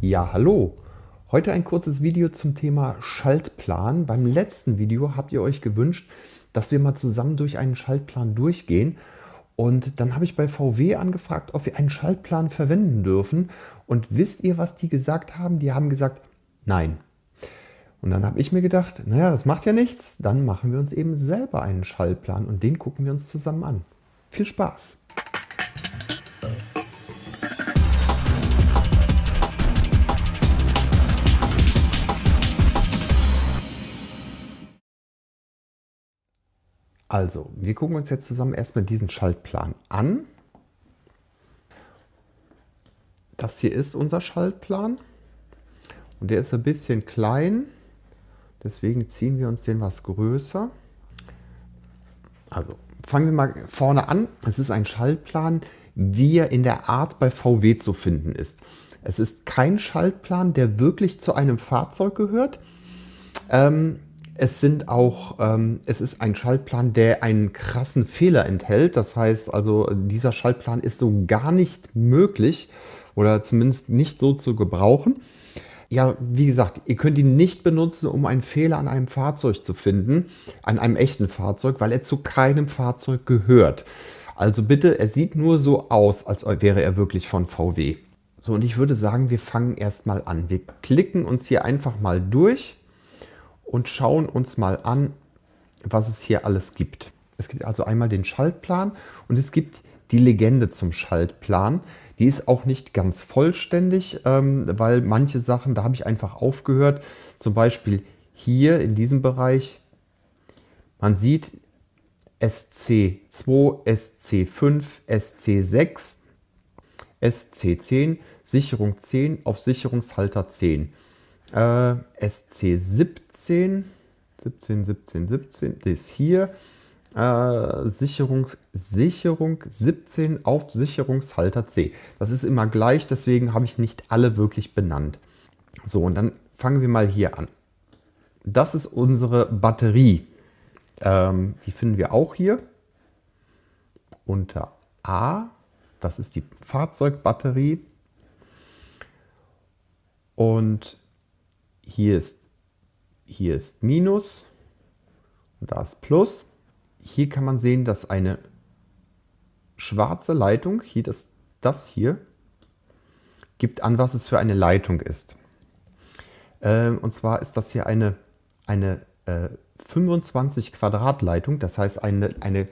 Ja, hallo. Heute ein kurzes Video zum Thema Schaltplan. Beim letzten Video habt ihr euch gewünscht, dass wir mal zusammen durch einen Schaltplan durchgehen. Und dann habe ich bei VW angefragt, ob wir einen Schaltplan verwenden dürfen. Und wisst ihr, was die gesagt haben? Die haben gesagt, nein. Und dann habe ich mir gedacht, naja, das macht ja nichts. Dann machen wir uns eben selber einen Schaltplan und den gucken wir uns zusammen an. Viel Spaß! Also, wir gucken uns jetzt zusammen erstmal diesen Schaltplan an. Das hier ist unser Schaltplan und der ist ein bisschen klein, deswegen ziehen wir uns den was größer. Also fangen wir mal vorne an. Es ist ein Schaltplan, wie er in der Art bei VW zu finden ist. Es ist kein Schaltplan, der wirklich zu einem Fahrzeug gehört. Ähm, es sind auch, ähm, es ist ein Schaltplan, der einen krassen Fehler enthält. Das heißt also, dieser Schaltplan ist so gar nicht möglich oder zumindest nicht so zu gebrauchen. Ja, wie gesagt, ihr könnt ihn nicht benutzen, um einen Fehler an einem Fahrzeug zu finden, an einem echten Fahrzeug, weil er zu keinem Fahrzeug gehört. Also bitte, er sieht nur so aus, als wäre er wirklich von VW. So, und ich würde sagen, wir fangen erstmal an. Wir klicken uns hier einfach mal durch und schauen uns mal an, was es hier alles gibt. Es gibt also einmal den Schaltplan und es gibt die Legende zum Schaltplan. Die ist auch nicht ganz vollständig, ähm, weil manche Sachen, da habe ich einfach aufgehört. Zum Beispiel hier in diesem Bereich, man sieht SC2, SC5, SC6, SC10, Sicherung 10 auf Sicherungshalter 10. Äh, SC17, 17, 17, 17, das ist hier. Äh, Sicherung, Sicherung 17 auf Sicherungshalter C. Das ist immer gleich, deswegen habe ich nicht alle wirklich benannt. So, und dann fangen wir mal hier an. Das ist unsere Batterie. Ähm, die finden wir auch hier unter A. Das ist die Fahrzeugbatterie. Und hier ist, hier ist Minus und da ist Plus. Hier kann man sehen, dass eine schwarze Leitung, hier das, das hier, gibt an, was es für eine Leitung ist. Ähm, und zwar ist das hier eine, eine äh, 25 Quadratleitung, das heißt eine, eine,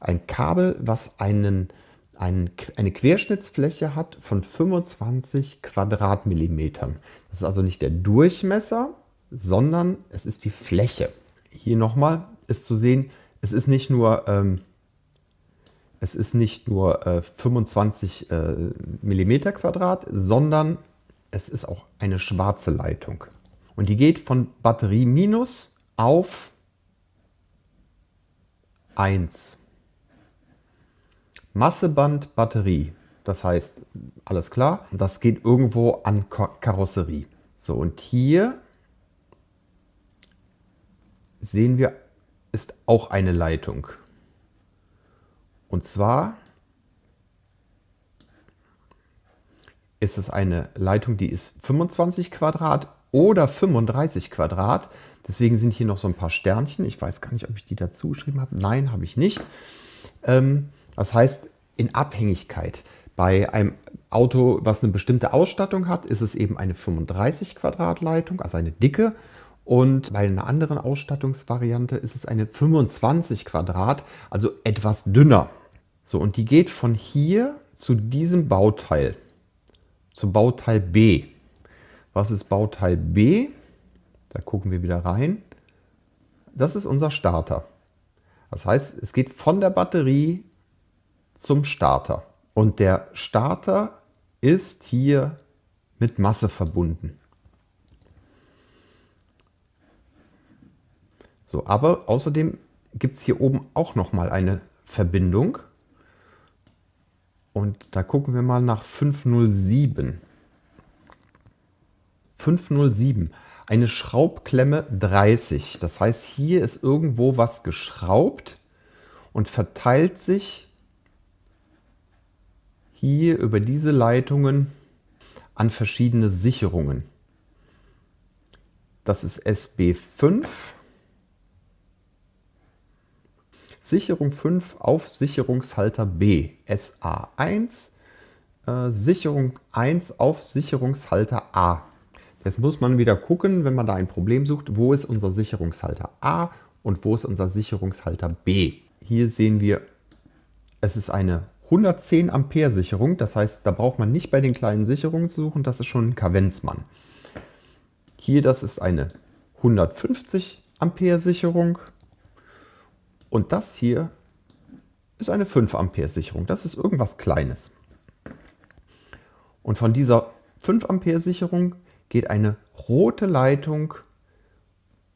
ein Kabel, was einen, einen, eine Querschnittsfläche hat von 25 Quadratmillimetern. Das ist also nicht der Durchmesser, sondern es ist die Fläche. Hier nochmal ist zu sehen, es ist nicht nur, ähm, es ist nicht nur äh, 25 äh, mm Quadrat, sondern es ist auch eine schwarze Leitung. Und die geht von Batterie minus auf 1. Masseband Batterie das heißt, alles klar, das geht irgendwo an Karosserie. So, und hier sehen wir, ist auch eine Leitung. Und zwar ist es eine Leitung, die ist 25 Quadrat oder 35 Quadrat. Deswegen sind hier noch so ein paar Sternchen. Ich weiß gar nicht, ob ich die dazu geschrieben habe. Nein, habe ich nicht. Ähm, das heißt, in Abhängigkeit. Bei einem Auto, was eine bestimmte Ausstattung hat, ist es eben eine 35 Quadrat Leitung, also eine dicke. Und bei einer anderen Ausstattungsvariante ist es eine 25 Quadrat, also etwas dünner. So, und die geht von hier zu diesem Bauteil, zum Bauteil B. Was ist Bauteil B? Da gucken wir wieder rein. Das ist unser Starter. Das heißt, es geht von der Batterie zum Starter. Und der Starter ist hier mit Masse verbunden. So, aber außerdem gibt es hier oben auch nochmal eine Verbindung. Und da gucken wir mal nach 507. 507, eine Schraubklemme 30. Das heißt, hier ist irgendwo was geschraubt und verteilt sich hier über diese Leitungen an verschiedene Sicherungen. Das ist SB5. Sicherung 5 auf Sicherungshalter B, SA1. Äh, Sicherung 1 auf Sicherungshalter A. Jetzt muss man wieder gucken, wenn man da ein Problem sucht, wo ist unser Sicherungshalter A und wo ist unser Sicherungshalter B. Hier sehen wir, es ist eine 110 Ampere Sicherung. Das heißt, da braucht man nicht bei den kleinen Sicherungen zu suchen, das ist schon ein Kavenzmann. Hier, das ist eine 150 Ampere Sicherung. Und das hier ist eine 5 Ampere Sicherung. Das ist irgendwas Kleines. Und von dieser 5 Ampere Sicherung geht eine rote Leitung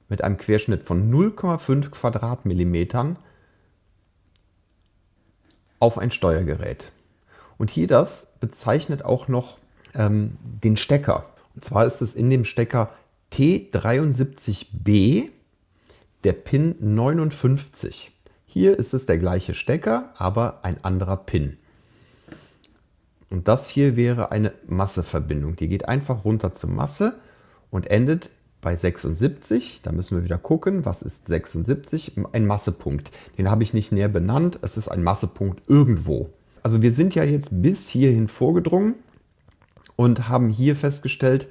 mit einem Querschnitt von 0,5 Quadratmillimetern auf ein Steuergerät. Und hier das bezeichnet auch noch ähm, den Stecker. Und zwar ist es in dem Stecker T73B der Pin 59. Hier ist es der gleiche Stecker, aber ein anderer Pin. Und das hier wäre eine Masseverbindung. Die geht einfach runter zur Masse und endet bei 76. Da müssen wir wieder gucken, was ist 76? Ein Massepunkt. Den habe ich nicht näher benannt. Es ist ein Massepunkt irgendwo. Also wir sind ja jetzt bis hierhin vorgedrungen und haben hier festgestellt,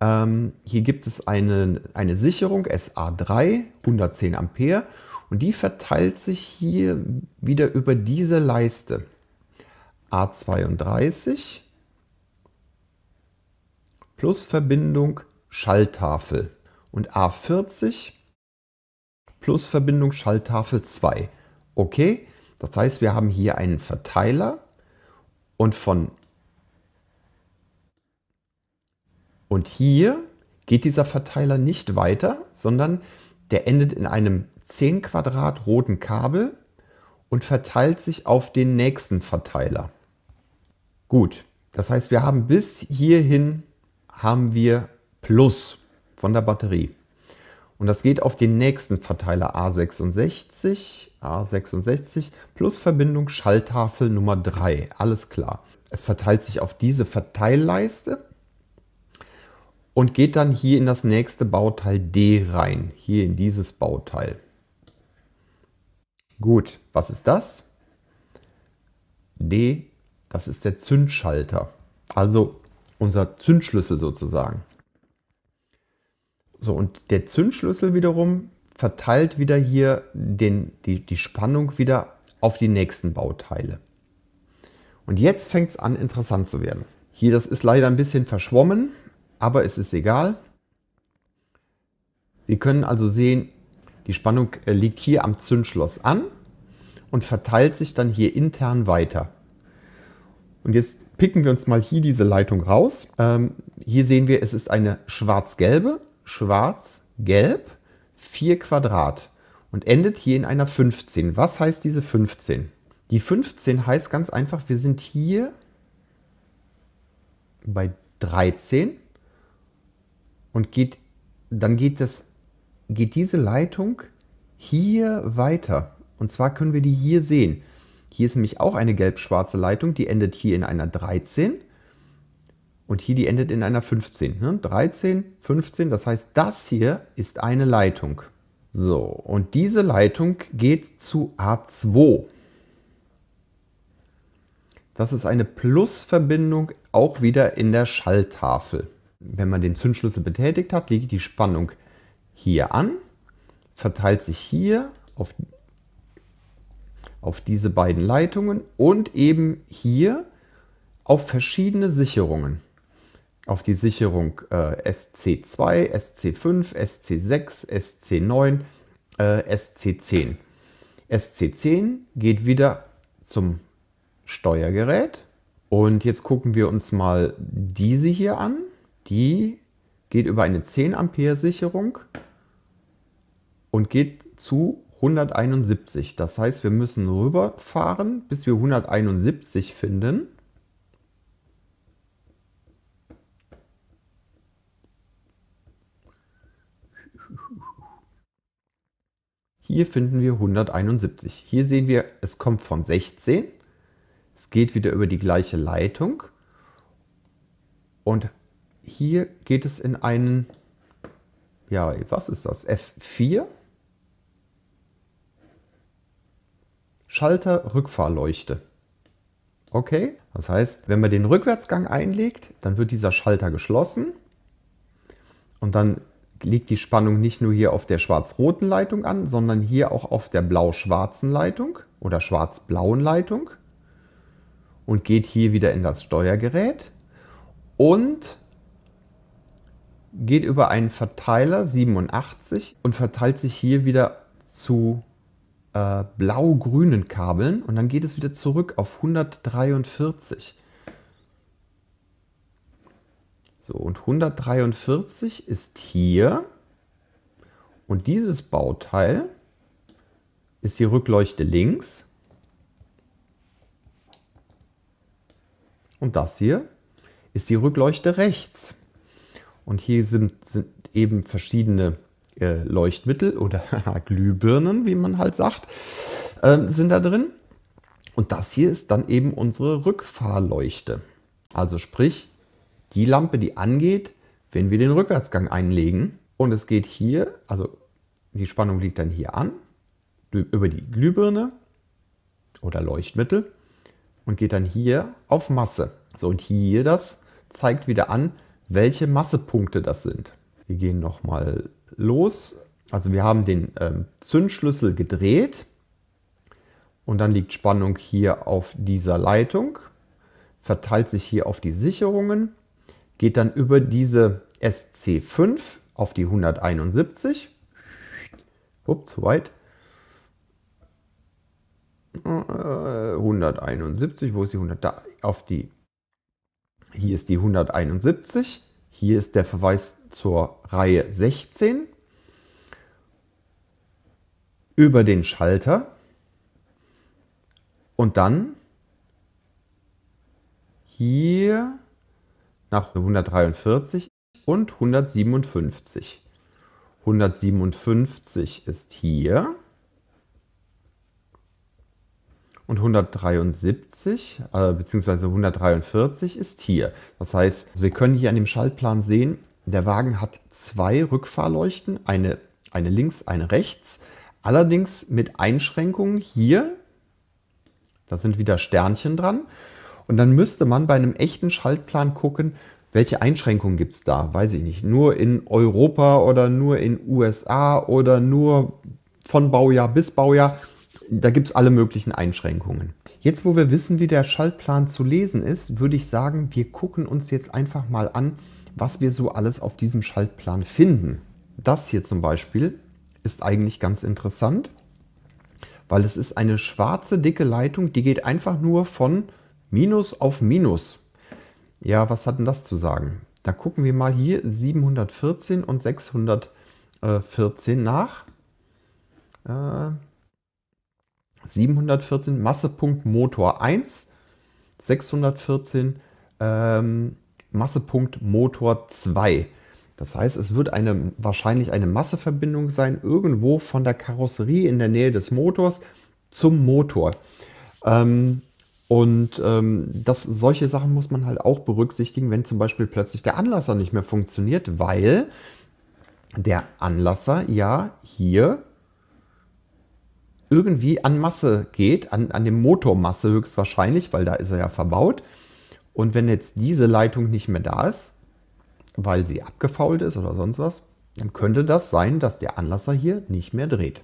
ähm, hier gibt es eine, eine Sicherung SA3, 110 Ampere. Und die verteilt sich hier wieder über diese Leiste. A32 plus Verbindung Schalltafel und A40 plus Verbindung Schalltafel 2. Okay, das heißt, wir haben hier einen Verteiler und von und hier geht dieser Verteiler nicht weiter, sondern der endet in einem 10 Quadrat roten Kabel und verteilt sich auf den nächsten Verteiler. Gut, das heißt, wir haben bis hierhin haben wir plus von der Batterie. Und das geht auf den nächsten Verteiler A66, A66 plus Verbindung Schalltafel Nummer 3. Alles klar. Es verteilt sich auf diese Verteilleiste und geht dann hier in das nächste Bauteil D rein. Hier in dieses Bauteil. Gut, was ist das? D, das ist der Zündschalter. Also unser Zündschlüssel sozusagen. So, und der Zündschlüssel wiederum verteilt wieder hier den, die, die Spannung wieder auf die nächsten Bauteile. Und jetzt fängt es an, interessant zu werden. Hier, das ist leider ein bisschen verschwommen, aber es ist egal. Wir können also sehen, die Spannung äh, liegt hier am Zündschloss an und verteilt sich dann hier intern weiter. Und jetzt picken wir uns mal hier diese Leitung raus. Ähm, hier sehen wir, es ist eine schwarz-gelbe schwarz, gelb, 4 Quadrat und endet hier in einer 15. Was heißt diese 15? Die 15 heißt ganz einfach, wir sind hier bei 13 und geht, dann geht, das, geht diese Leitung hier weiter. Und zwar können wir die hier sehen. Hier ist nämlich auch eine gelb-schwarze Leitung, die endet hier in einer 13 und hier die endet in einer 15. Ne? 13, 15, das heißt, das hier ist eine Leitung. So, und diese Leitung geht zu A2. Das ist eine Plusverbindung auch wieder in der Schalltafel. Wenn man den Zündschlüssel betätigt hat, liegt die Spannung hier an, verteilt sich hier auf, auf diese beiden Leitungen und eben hier auf verschiedene Sicherungen auf die Sicherung äh, SC2, SC5, SC6, SC9, äh, SC10. SC10 geht wieder zum Steuergerät. Und jetzt gucken wir uns mal diese hier an. Die geht über eine 10 Ampere Sicherung und geht zu 171. Das heißt, wir müssen rüberfahren, bis wir 171 finden. Hier finden wir 171. Hier sehen wir, es kommt von 16. Es geht wieder über die gleiche Leitung. Und hier geht es in einen, ja, was ist das? F4? Schalter Rückfahrleuchte. Okay, das heißt, wenn man den Rückwärtsgang einlegt, dann wird dieser Schalter geschlossen und dann liegt die Spannung nicht nur hier auf der schwarz-roten Leitung an, sondern hier auch auf der blau-schwarzen Leitung oder schwarz-blauen Leitung und geht hier wieder in das Steuergerät und geht über einen Verteiler 87 und verteilt sich hier wieder zu äh, blau-grünen Kabeln und dann geht es wieder zurück auf 143. So, und 143 ist hier. Und dieses Bauteil ist die Rückleuchte links. Und das hier ist die Rückleuchte rechts. Und hier sind, sind eben verschiedene äh, Leuchtmittel oder Glühbirnen, wie man halt sagt, äh, sind da drin. Und das hier ist dann eben unsere Rückfahrleuchte. Also sprich, die Lampe, die angeht, wenn wir den Rückwärtsgang einlegen. Und es geht hier, also die Spannung liegt dann hier an, über die Glühbirne oder Leuchtmittel und geht dann hier auf Masse. So, und hier das zeigt wieder an, welche Massepunkte das sind. Wir gehen nochmal los. Also wir haben den ähm, Zündschlüssel gedreht und dann liegt Spannung hier auf dieser Leitung, verteilt sich hier auf die Sicherungen geht dann über diese SC5 auf die 171. Ups, zu weit. 171, äh, wo ist die 100? Da, auf die. Hier ist die 171. Hier ist der Verweis zur Reihe 16. Über den Schalter. Und dann hier nach 143 und 157. 157 ist hier und 173 äh, bzw. 143 ist hier. Das heißt, wir können hier an dem Schaltplan sehen, der Wagen hat zwei Rückfahrleuchten, eine, eine links, eine rechts. Allerdings mit Einschränkungen hier, da sind wieder Sternchen dran. Und dann müsste man bei einem echten Schaltplan gucken, welche Einschränkungen gibt es da? Weiß ich nicht. Nur in Europa oder nur in USA oder nur von Baujahr bis Baujahr. Da gibt es alle möglichen Einschränkungen. Jetzt, wo wir wissen, wie der Schaltplan zu lesen ist, würde ich sagen, wir gucken uns jetzt einfach mal an, was wir so alles auf diesem Schaltplan finden. Das hier zum Beispiel ist eigentlich ganz interessant, weil es ist eine schwarze, dicke Leitung, die geht einfach nur von Minus auf Minus. Ja, was hat denn das zu sagen? Da gucken wir mal hier 714 und 614 nach. Äh, 714 Massepunkt Motor 1, 614 ähm, Massepunkt Motor 2. Das heißt, es wird eine, wahrscheinlich eine Masseverbindung sein, irgendwo von der Karosserie in der Nähe des Motors zum Motor. Ähm, und ähm, das, solche Sachen muss man halt auch berücksichtigen, wenn zum Beispiel plötzlich der Anlasser nicht mehr funktioniert, weil der Anlasser ja hier irgendwie an Masse geht, an, an dem Motormasse höchstwahrscheinlich, weil da ist er ja verbaut. Und wenn jetzt diese Leitung nicht mehr da ist, weil sie abgefault ist oder sonst was, dann könnte das sein, dass der Anlasser hier nicht mehr dreht.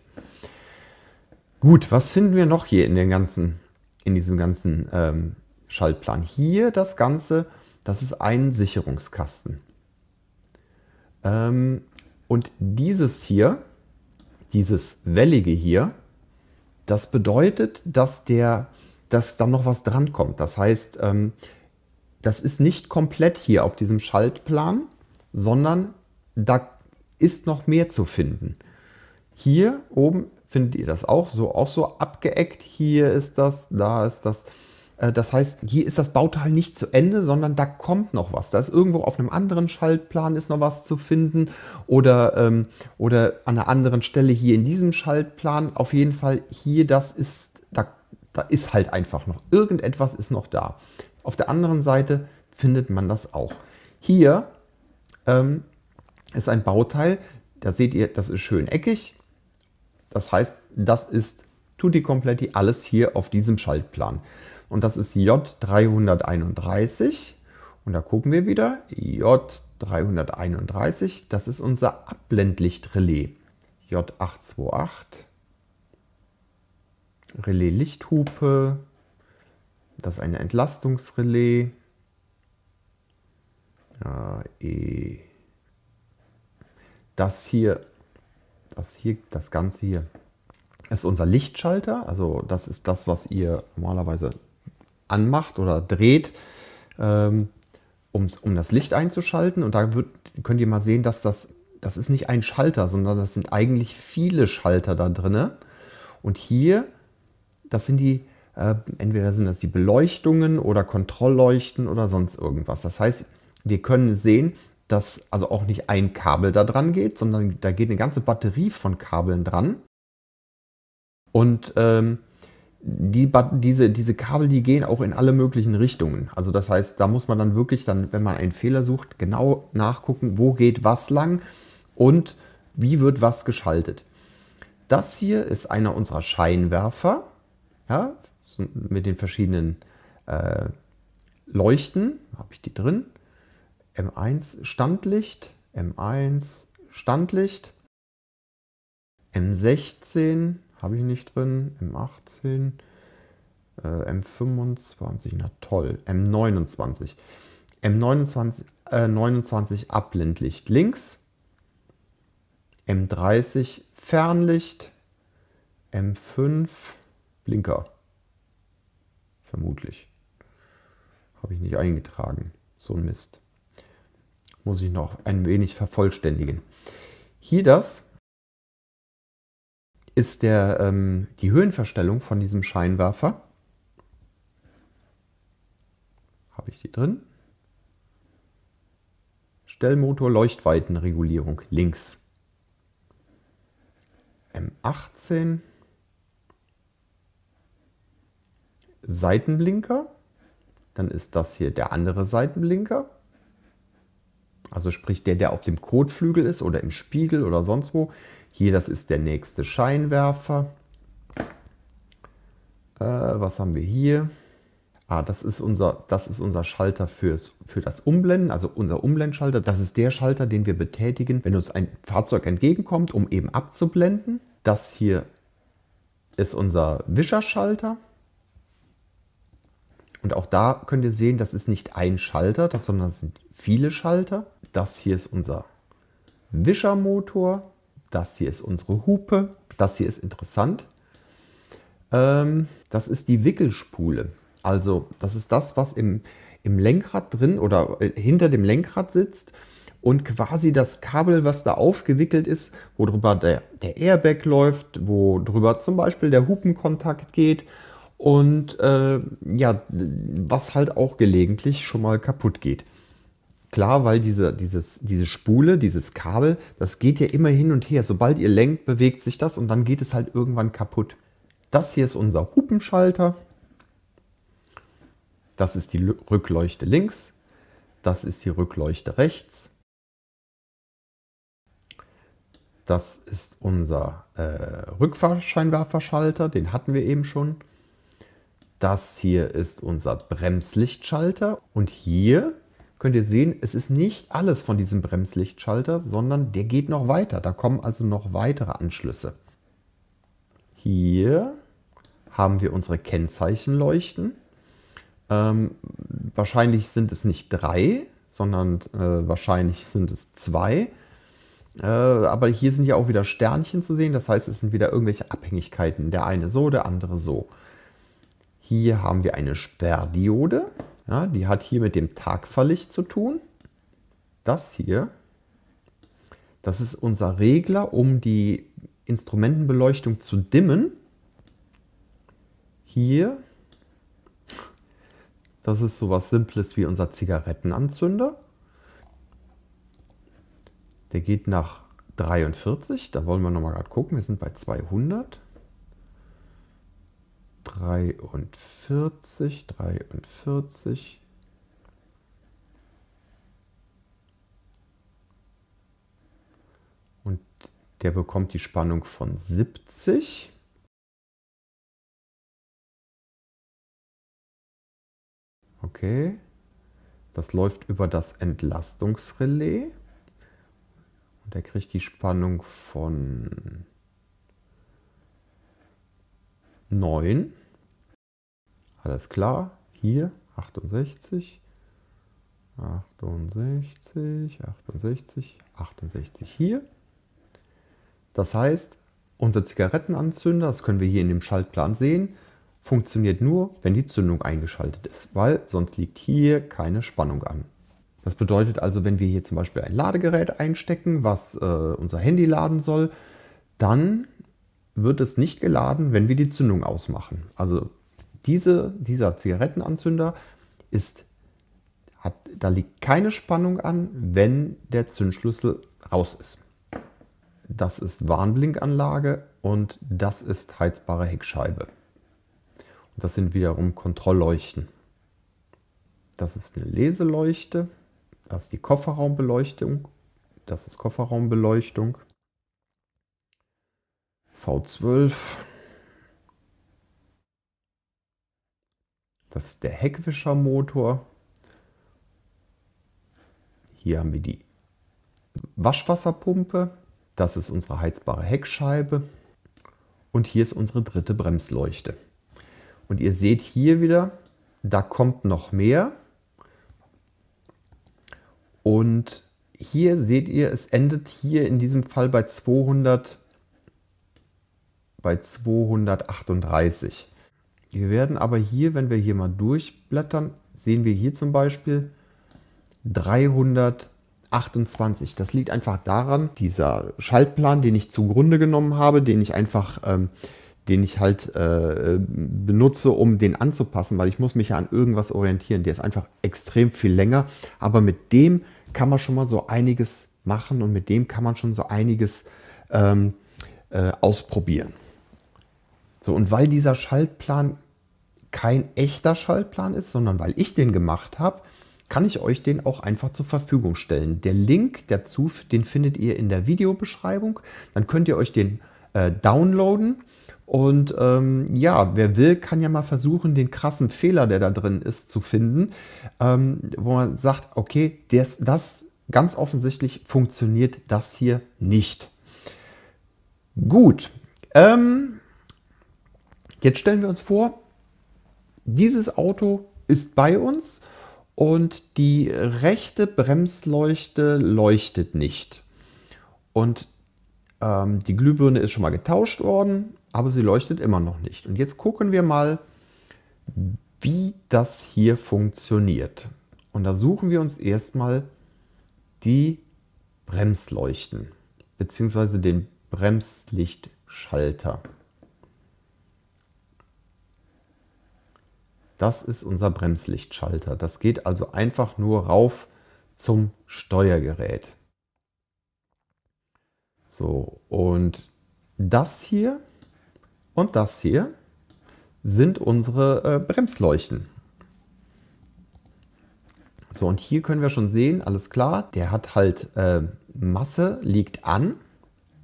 Gut, was finden wir noch hier in den ganzen in diesem ganzen ähm, Schaltplan. Hier das Ganze, das ist ein Sicherungskasten. Ähm, und dieses hier, dieses wellige hier, das bedeutet, dass der, dass dann noch was dran kommt. Das heißt, ähm, das ist nicht komplett hier auf diesem Schaltplan, sondern da ist noch mehr zu finden. Hier oben Findet ihr das auch so? Auch so abgeeckt? Hier ist das, da ist das. Äh, das heißt, hier ist das Bauteil nicht zu Ende, sondern da kommt noch was. Da ist irgendwo auf einem anderen Schaltplan ist noch was zu finden oder, ähm, oder an einer anderen Stelle hier in diesem Schaltplan. Auf jeden Fall hier, das ist, da, da ist halt einfach noch, irgendetwas ist noch da. Auf der anderen Seite findet man das auch. Hier ähm, ist ein Bauteil, da seht ihr, das ist schön eckig, das heißt, das ist tutti completi alles hier auf diesem Schaltplan. Und das ist J331. Und da gucken wir wieder. J331, das ist unser Abblendlichtrelais. J828. Relais Lichthupe. Das ist ein Entlastungsrelais. Ja, e. Das hier das hier, das Ganze hier ist unser Lichtschalter. Also das ist das, was ihr normalerweise anmacht oder dreht, ähm, um, das Licht einzuschalten. Und da wird, könnt ihr mal sehen, dass das, das ist nicht ein Schalter, sondern das sind eigentlich viele Schalter da drin. Und hier, das sind die, äh, entweder sind das die Beleuchtungen oder Kontrollleuchten oder sonst irgendwas. Das heißt, wir können sehen, dass also auch nicht ein Kabel da dran geht, sondern da geht eine ganze Batterie von Kabeln dran. Und ähm, die, diese, diese Kabel, die gehen auch in alle möglichen Richtungen. Also das heißt, da muss man dann wirklich dann, wenn man einen Fehler sucht, genau nachgucken, wo geht was lang und wie wird was geschaltet. Das hier ist einer unserer Scheinwerfer ja, mit den verschiedenen äh, Leuchten. Habe ich die drin? M1 Standlicht, M1 Standlicht, M16 habe ich nicht drin, M18, äh, M25, na toll, M29. M29 äh, 29 Ablendlicht links, M30 Fernlicht, M5 Blinker. Vermutlich. Habe ich nicht eingetragen. So ein Mist muss ich noch ein wenig vervollständigen. Hier das ist der, ähm, die Höhenverstellung von diesem Scheinwerfer. Habe ich die drin? Stellmotor Leuchtweitenregulierung links. M18. Seitenblinker. Dann ist das hier der andere Seitenblinker. Also sprich der, der auf dem Kotflügel ist oder im Spiegel oder sonst wo. Hier, das ist der nächste Scheinwerfer. Äh, was haben wir hier? Ah, das ist unser, das ist unser Schalter fürs, für das Umblenden, also unser Umblendschalter. Das ist der Schalter, den wir betätigen, wenn uns ein Fahrzeug entgegenkommt, um eben abzublenden. Das hier ist unser Wischerschalter. Und auch da könnt ihr sehen, das ist nicht ein Schalter, sondern es sind viele Schalter. Das hier ist unser Wischermotor. Das hier ist unsere Hupe. Das hier ist interessant. Ähm, das ist die Wickelspule. Also das ist das, was im, im Lenkrad drin oder äh, hinter dem Lenkrad sitzt und quasi das Kabel, was da aufgewickelt ist, worüber der, der Airbag läuft, worüber zum Beispiel der Hupenkontakt geht und äh, ja, was halt auch gelegentlich schon mal kaputt geht. Klar, weil diese, dieses, diese Spule, dieses Kabel, das geht ja immer hin und her. Sobald ihr lenkt, bewegt sich das und dann geht es halt irgendwann kaputt. Das hier ist unser Hupenschalter. Das ist die Rückleuchte links. Das ist die Rückleuchte rechts. Das ist unser äh, Rückfahrscheinwerferschalter, den hatten wir eben schon. Das hier ist unser Bremslichtschalter und hier könnt ihr sehen, es ist nicht alles von diesem Bremslichtschalter, sondern der geht noch weiter. Da kommen also noch weitere Anschlüsse. Hier haben wir unsere Kennzeichenleuchten. Ähm, wahrscheinlich sind es nicht drei, sondern äh, wahrscheinlich sind es zwei. Äh, aber hier sind ja auch wieder Sternchen zu sehen, das heißt, es sind wieder irgendwelche Abhängigkeiten. Der eine so, der andere so. Hier haben wir eine Sperrdiode. Ja, die hat hier mit dem Tagverlicht zu tun. Das hier, das ist unser Regler, um die Instrumentenbeleuchtung zu dimmen. Hier, das ist sowas Simples wie unser Zigarettenanzünder. Der geht nach 43, da wollen wir nochmal gerade gucken, wir sind bei 200. 43, 43. Und der bekommt die Spannung von 70. Okay. Das läuft über das Entlastungsrelais. Und er kriegt die Spannung von 9. Alles klar, hier 68, 68, 68, 68 hier. Das heißt, unser Zigarettenanzünder, das können wir hier in dem Schaltplan sehen, funktioniert nur, wenn die Zündung eingeschaltet ist, weil sonst liegt hier keine Spannung an. Das bedeutet also, wenn wir hier zum Beispiel ein Ladegerät einstecken, was äh, unser Handy laden soll, dann wird es nicht geladen, wenn wir die Zündung ausmachen. Also diese, dieser Zigarettenanzünder ist, hat, da liegt keine Spannung an, wenn der Zündschlüssel raus ist. Das ist Warnblinkanlage und das ist heizbare Heckscheibe. Und das sind wiederum Kontrollleuchten. Das ist eine Leseleuchte, das ist die Kofferraumbeleuchtung, das ist Kofferraumbeleuchtung 12 Das ist der Heckwischermotor. Hier haben wir die Waschwasserpumpe. Das ist unsere heizbare Heckscheibe. Und hier ist unsere dritte Bremsleuchte. Und ihr seht hier wieder, da kommt noch mehr. Und hier seht ihr, es endet hier in diesem Fall bei 200 bei 238. Wir werden aber hier, wenn wir hier mal durchblättern, sehen wir hier zum Beispiel 328. Das liegt einfach daran, dieser Schaltplan, den ich zugrunde genommen habe, den ich einfach, ähm, den ich halt äh, benutze, um den anzupassen, weil ich muss mich ja an irgendwas orientieren. Der ist einfach extrem viel länger, aber mit dem kann man schon mal so einiges machen und mit dem kann man schon so einiges ähm, äh, ausprobieren. So, und weil dieser Schaltplan kein echter Schaltplan ist, sondern weil ich den gemacht habe, kann ich euch den auch einfach zur Verfügung stellen. Der Link dazu, den findet ihr in der Videobeschreibung. Dann könnt ihr euch den äh, downloaden. Und ähm, ja, wer will, kann ja mal versuchen, den krassen Fehler, der da drin ist, zu finden, ähm, wo man sagt, okay, das, das ganz offensichtlich funktioniert das hier nicht. Gut. Ähm, Jetzt stellen wir uns vor, dieses Auto ist bei uns und die rechte Bremsleuchte leuchtet nicht. Und ähm, die Glühbirne ist schon mal getauscht worden, aber sie leuchtet immer noch nicht. Und jetzt gucken wir mal, wie das hier funktioniert. Und da suchen wir uns erstmal die Bremsleuchten bzw. den Bremslichtschalter. Das ist unser Bremslichtschalter. Das geht also einfach nur rauf zum Steuergerät. So, und das hier und das hier sind unsere äh, Bremsleuchten. So, und hier können wir schon sehen, alles klar, der hat halt äh, Masse, liegt an,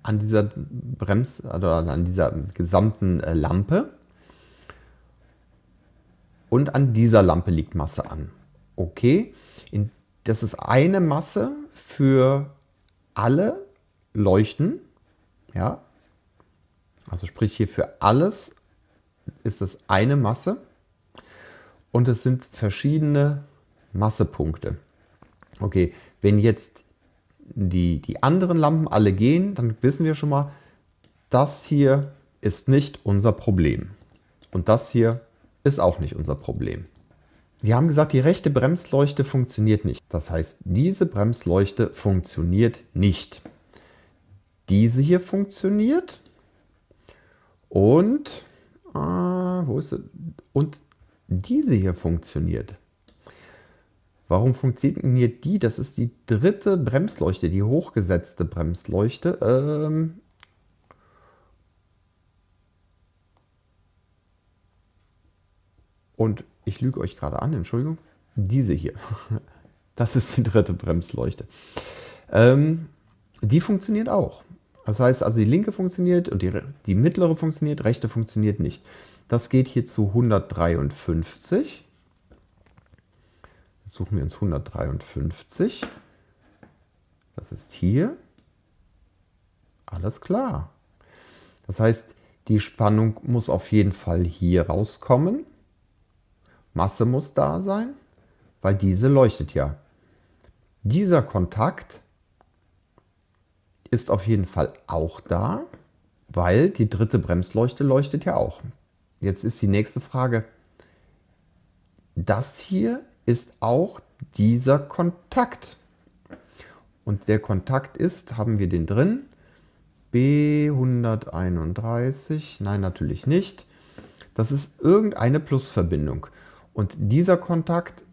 an dieser Brems, oder an dieser gesamten äh, Lampe und an dieser Lampe liegt Masse an. Okay, in, das ist eine Masse für alle Leuchten. Ja, also sprich hier für alles ist das eine Masse und es sind verschiedene Massepunkte. Okay, wenn jetzt die, die anderen Lampen alle gehen, dann wissen wir schon mal, das hier ist nicht unser Problem. Und das hier ist auch nicht unser Problem. Wir haben gesagt, die rechte Bremsleuchte funktioniert nicht. Das heißt, diese Bremsleuchte funktioniert nicht. Diese hier funktioniert. Und, äh, wo ist sie? Und diese hier funktioniert. Warum funktioniert die? Das ist die dritte Bremsleuchte, die hochgesetzte Bremsleuchte. Ähm, Und ich lüge euch gerade an, Entschuldigung, diese hier. Das ist die dritte Bremsleuchte. Ähm, die funktioniert auch. Das heißt also, die linke funktioniert und die, die mittlere funktioniert, rechte funktioniert nicht. Das geht hier zu 153. Jetzt suchen wir uns 153. Das ist hier. Alles klar. Das heißt, die Spannung muss auf jeden Fall hier rauskommen. Masse muss da sein, weil diese leuchtet ja. Dieser Kontakt ist auf jeden Fall auch da, weil die dritte Bremsleuchte leuchtet ja auch. Jetzt ist die nächste Frage, das hier ist auch dieser Kontakt. Und der Kontakt ist, haben wir den drin, B131, nein natürlich nicht. Das ist irgendeine Plusverbindung. Und dieser Kontakt,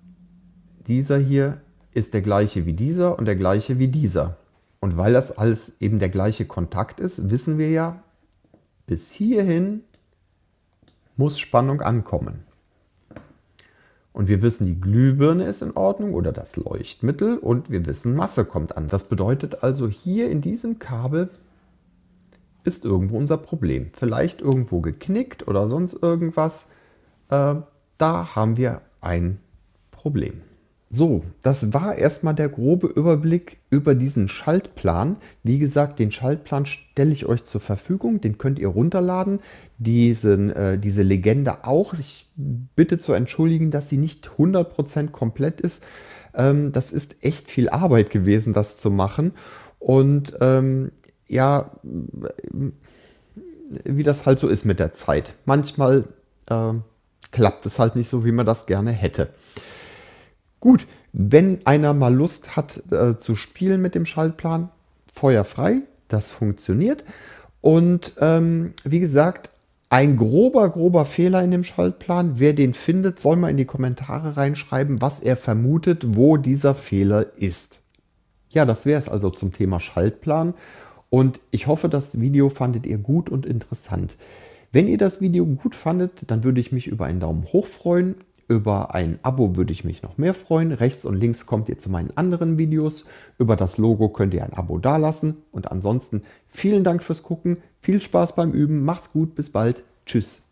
dieser hier, ist der gleiche wie dieser und der gleiche wie dieser. Und weil das alles eben der gleiche Kontakt ist, wissen wir ja, bis hierhin muss Spannung ankommen. Und wir wissen, die Glühbirne ist in Ordnung oder das Leuchtmittel und wir wissen, Masse kommt an. Das bedeutet also, hier in diesem Kabel ist irgendwo unser Problem. Vielleicht irgendwo geknickt oder sonst irgendwas. Äh, da haben wir ein Problem. So, das war erstmal der grobe Überblick über diesen Schaltplan. Wie gesagt, den Schaltplan stelle ich euch zur Verfügung, den könnt ihr runterladen. Diesen, äh, diese Legende auch. Ich bitte zu entschuldigen, dass sie nicht 100% komplett ist. Ähm, das ist echt viel Arbeit gewesen, das zu machen. Und ähm, ja, wie das halt so ist mit der Zeit. Manchmal äh, klappt es halt nicht so, wie man das gerne hätte. Gut, wenn einer mal Lust hat äh, zu spielen mit dem Schaltplan, feuerfrei, das funktioniert. Und ähm, wie gesagt, ein grober, grober Fehler in dem Schaltplan. Wer den findet, soll mal in die Kommentare reinschreiben, was er vermutet, wo dieser Fehler ist. Ja, das wäre es also zum Thema Schaltplan. Und ich hoffe, das Video fandet ihr gut und interessant. Wenn ihr das Video gut fandet, dann würde ich mich über einen Daumen hoch freuen. Über ein Abo würde ich mich noch mehr freuen. Rechts und links kommt ihr zu meinen anderen Videos. Über das Logo könnt ihr ein Abo dalassen. Und ansonsten vielen Dank fürs Gucken. Viel Spaß beim Üben. Macht's gut. Bis bald. Tschüss.